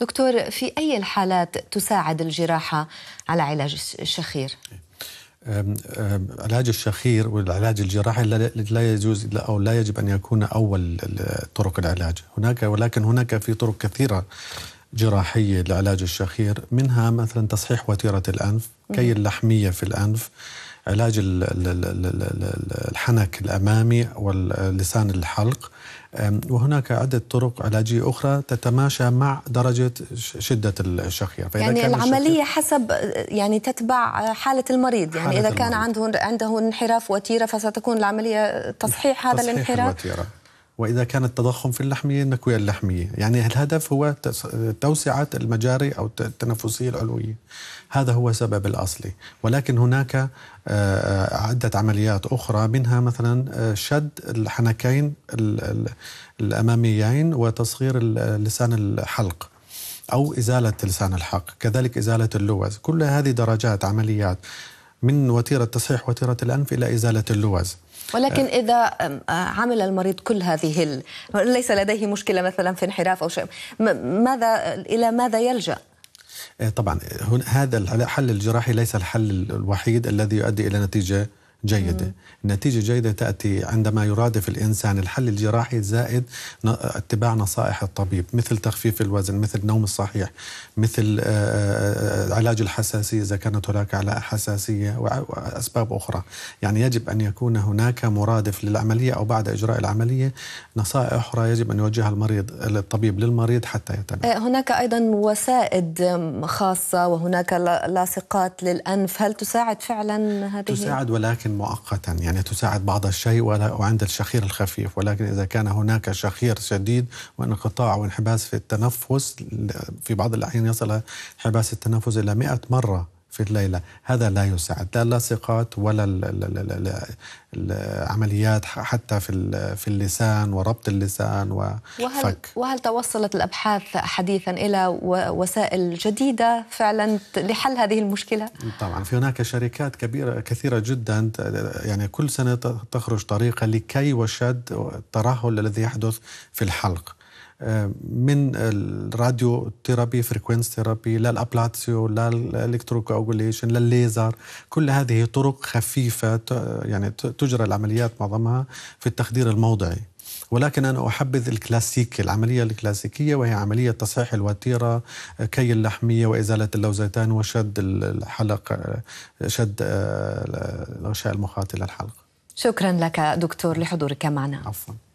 دكتور في أي الحالات تساعد الجراحة على علاج الشخير؟ علاج الشخير والعلاج الجراحي لا يجوز او لا يجب ان يكون اول طرق العلاج هناك ولكن هناك في طرق كثيره جراحيه لعلاج الشخير منها مثلا تصحيح وتيره الانف كي اللحميه في الانف علاج الحنك الامامي واللسان الحلق وهناك عدة طرق علاجية أخرى تتماشى مع درجة شدة الشخير فإذا يعني كان العملية حسب يعني تتبع حالة المريض يعني إذا المريض. كان عنده عنده انحراف وتيرة فستكون العملية تصحيح هذا تصحيح الانحراف الوتيرة. وإذا كان التضخم في اللحمية النكوية اللحمية يعني الهدف هو توسعة المجاري أو التنفسية العلوية هذا هو السبب الأصلي ولكن هناك آه، عدة عمليات أخرى منها مثلا آه، شد الحنكين الأماميين وتصغير لسان الحلق أو إزالة لسان الحلق كذلك إزالة اللوز كل هذه درجات عمليات من وتيره تصحيح وتيره الانف الى ازاله اللوز. ولكن اذا أه، عمل المريض كل هذه ال... ليس لديه مشكله مثلا في انحراف او شيء ماذا الى ماذا يلجا؟ إيه، طبعا هذا الحل الجراحي ليس الحل الوحيد الذي يؤدي الى نتيجه جيدة مم. النتيجة جيدة تأتي عندما يرادف الإنسان الحل الجراحي زائد اتباع نصائح الطبيب مثل تخفيف الوزن مثل النوم الصحيح مثل آه، آه، آه، علاج الحساسية إذا كانت هناك على حساسية وأسباب أخرى يعني يجب أن يكون هناك مرادف للعملية أو بعد إجراء العملية نصائح أخرى يجب أن يوجهها المريض الطبيب للمريض حتى يتم هناك أيضا وسائد خاصة وهناك لاصقات للأنف هل تساعد فعلا هذه؟ تساعد ولكن ولكن مؤقتا يعني تساعد بعض الشيء وعند الشخير الخفيف ولكن إذا كان هناك شخير شديد وانقطاع وانحباس في التنفس في بعض الأحيان يصل انحباس التنفس إلى 100 مرة في الليلة هذا لا يساعد لا اللاصقات ولا العمليات حتى في في اللسان وربط اللسان وفك وهل, وهل توصلت الأبحاث حديثا إلى وسائل جديدة فعلا لحل هذه المشكلة؟ طبعا في هناك شركات كبيرة كثيرة جدا يعني كل سنة تخرج طريقة لكي وشد الترهل الذي يحدث في الحلق آه، من الراديو ثيرابي فريكونس ثيرابي للابلاتسيو للالكتروكوغوليشن للليزر كل هذه طرق خفيفه يعني تجرى العمليات معظمها في التخدير الموضعي ولكن انا احبذ الكلاسيكي العمليه الكلاسيكيه وهي عمليه تصحيح الوتيره آه، كي اللحميه وازاله اللوزتان وشد الحلق آه، شد الغشاء المخاطي للحلق شكرا لك دكتور لحضورك معنا عفوا